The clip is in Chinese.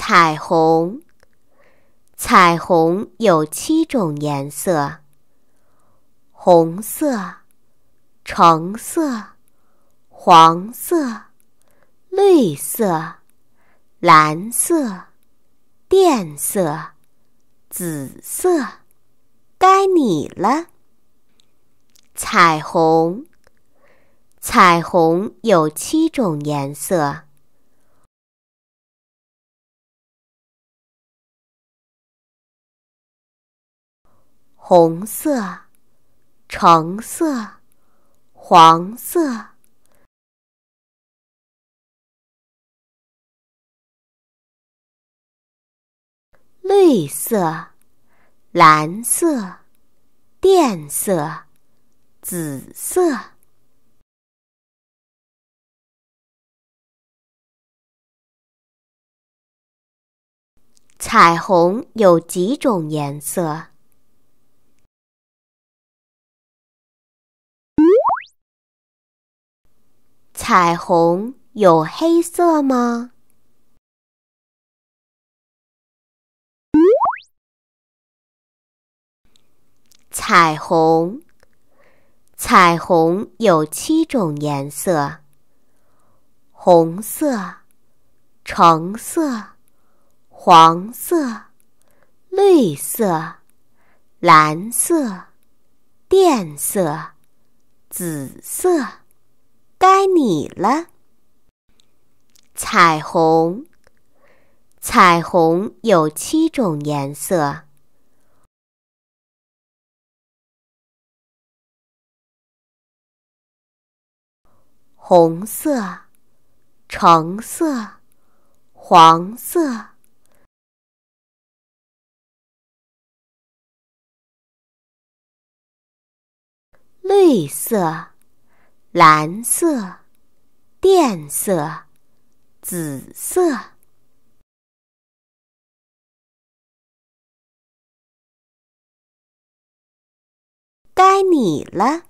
彩虹，彩虹有七种颜色：红色、橙色、黄色、绿色、蓝色、靛色、紫色。该你了，彩虹，彩虹有七种颜色。红色、橙色、黄色、绿色、蓝色、靛色、紫色，彩虹有几种颜色？彩虹有黑色吗？彩虹，彩虹有七种颜色：红色、橙色、黄色、绿色、蓝色、靛色、紫色。该你了，彩虹。彩虹有七种颜色：红色、橙色、黄色、绿色。蓝色、靛色、紫色，该你了。